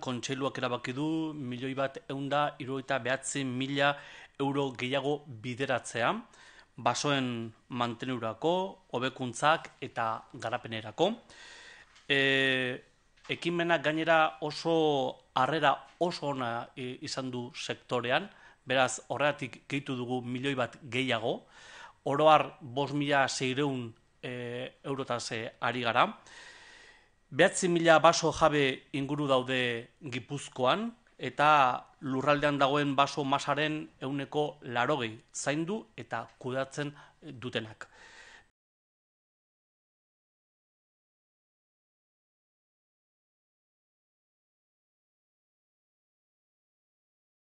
Kontseiluak erabaki du milioi bat eunda iruita behatzi mila euro gehiago bideratzea basoen mantenurako, hobekuntzak eta garapenerako. E, ekinmenak gainera oso harrera oso ona e, izan du sektorean, beraz horretik gehitu dugu milioi bat gehiago, oroar 5.000 e, eurotaz e, ari gara, Behatzi mila baso jabe inguru daude Gipuzkoan, eta lurraldean dagoen baso masaren euneko larogei zaindu eta kudatzen dutenak.